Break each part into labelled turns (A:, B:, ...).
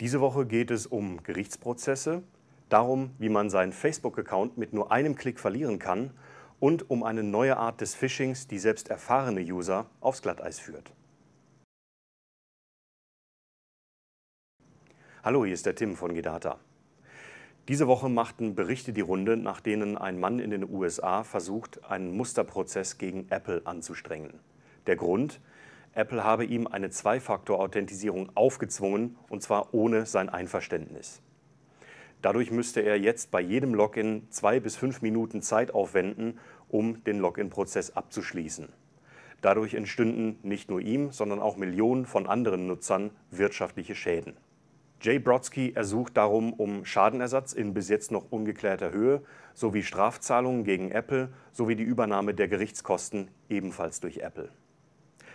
A: Diese Woche geht es um Gerichtsprozesse, darum, wie man seinen Facebook-Account mit nur einem Klick verlieren kann und um eine neue Art des Phishings, die selbst erfahrene User aufs Glatteis führt. Hallo, hier ist der Tim von Gedata. Diese Woche machten Berichte die Runde, nach denen ein Mann in den USA versucht, einen Musterprozess gegen Apple anzustrengen. Der Grund? Apple habe ihm eine Zwei-Faktor-Authentisierung aufgezwungen, und zwar ohne sein Einverständnis. Dadurch müsste er jetzt bei jedem Login zwei bis fünf Minuten Zeit aufwenden, um den Login-Prozess abzuschließen. Dadurch entstünden nicht nur ihm, sondern auch Millionen von anderen Nutzern wirtschaftliche Schäden. Jay Brodsky ersucht darum um Schadenersatz in bis jetzt noch ungeklärter Höhe sowie Strafzahlungen gegen Apple sowie die Übernahme der Gerichtskosten ebenfalls durch Apple.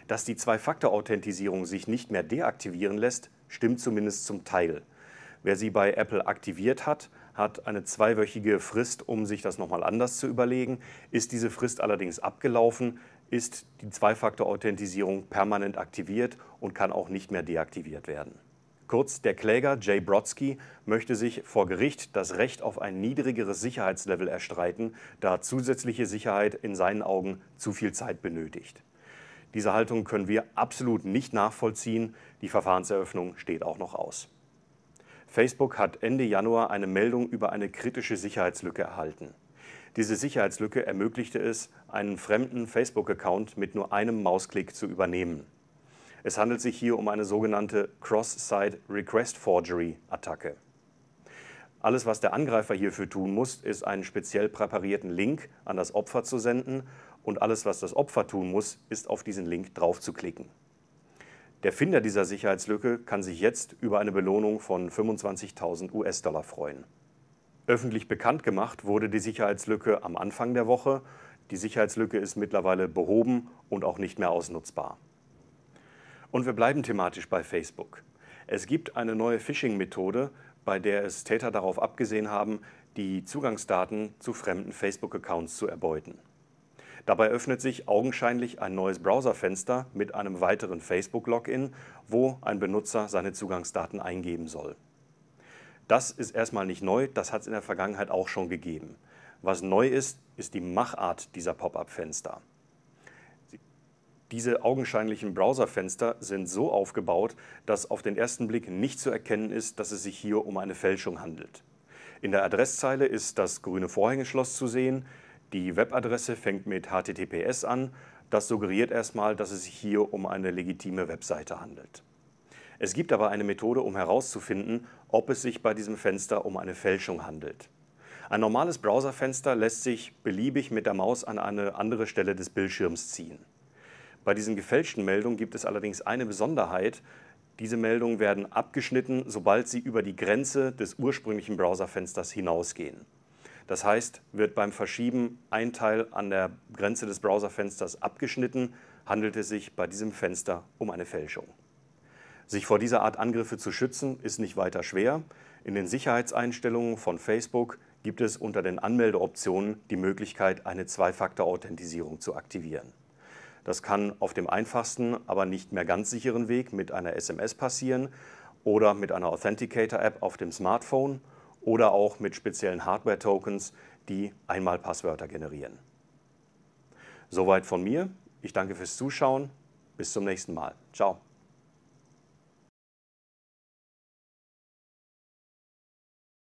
A: Dass die Zwei-Faktor-Authentisierung sich nicht mehr deaktivieren lässt, stimmt zumindest zum Teil. Wer sie bei Apple aktiviert hat, hat eine zweiwöchige Frist, um sich das nochmal anders zu überlegen. Ist diese Frist allerdings abgelaufen, ist die Zwei-Faktor-Authentisierung permanent aktiviert und kann auch nicht mehr deaktiviert werden. Kurz, der Kläger Jay Brodsky möchte sich vor Gericht das Recht auf ein niedrigeres Sicherheitslevel erstreiten, da zusätzliche Sicherheit in seinen Augen zu viel Zeit benötigt. Diese Haltung können wir absolut nicht nachvollziehen. Die Verfahrenseröffnung steht auch noch aus. Facebook hat Ende Januar eine Meldung über eine kritische Sicherheitslücke erhalten. Diese Sicherheitslücke ermöglichte es, einen fremden Facebook-Account mit nur einem Mausklick zu übernehmen. Es handelt sich hier um eine sogenannte Cross-Site Request Forgery-Attacke. Alles, was der Angreifer hierfür tun muss, ist einen speziell präparierten Link an das Opfer zu senden und alles, was das Opfer tun muss, ist auf diesen Link draufzuklicken. Der Finder dieser Sicherheitslücke kann sich jetzt über eine Belohnung von 25.000 US-Dollar freuen. Öffentlich bekannt gemacht wurde die Sicherheitslücke am Anfang der Woche. Die Sicherheitslücke ist mittlerweile behoben und auch nicht mehr ausnutzbar. Und wir bleiben thematisch bei Facebook. Es gibt eine neue Phishing-Methode, bei der es Täter darauf abgesehen haben, die Zugangsdaten zu fremden Facebook-Accounts zu erbeuten. Dabei öffnet sich augenscheinlich ein neues Browserfenster mit einem weiteren Facebook-Login, wo ein Benutzer seine Zugangsdaten eingeben soll. Das ist erstmal nicht neu, das hat es in der Vergangenheit auch schon gegeben. Was neu ist, ist die Machart dieser Pop-up-Fenster. Diese augenscheinlichen Browserfenster sind so aufgebaut, dass auf den ersten Blick nicht zu erkennen ist, dass es sich hier um eine Fälschung handelt. In der Adresszeile ist das grüne Vorhängeschloss zu sehen, die Webadresse fängt mit HTTPS an. Das suggeriert erstmal, dass es sich hier um eine legitime Webseite handelt. Es gibt aber eine Methode, um herauszufinden, ob es sich bei diesem Fenster um eine Fälschung handelt. Ein normales Browserfenster lässt sich beliebig mit der Maus an eine andere Stelle des Bildschirms ziehen. Bei diesen gefälschten Meldungen gibt es allerdings eine Besonderheit. Diese Meldungen werden abgeschnitten, sobald sie über die Grenze des ursprünglichen Browserfensters hinausgehen. Das heißt, wird beim Verschieben ein Teil an der Grenze des Browserfensters abgeschnitten, handelt es sich bei diesem Fenster um eine Fälschung. Sich vor dieser Art Angriffe zu schützen, ist nicht weiter schwer. In den Sicherheitseinstellungen von Facebook gibt es unter den Anmeldeoptionen die Möglichkeit, eine Zwei-Faktor-Authentisierung zu aktivieren. Das kann auf dem einfachsten, aber nicht mehr ganz sicheren Weg mit einer SMS passieren oder mit einer Authenticator-App auf dem Smartphone – oder auch mit speziellen Hardware-Tokens, die einmal Passwörter generieren. Soweit von mir. Ich danke fürs Zuschauen. Bis zum nächsten Mal. Ciao.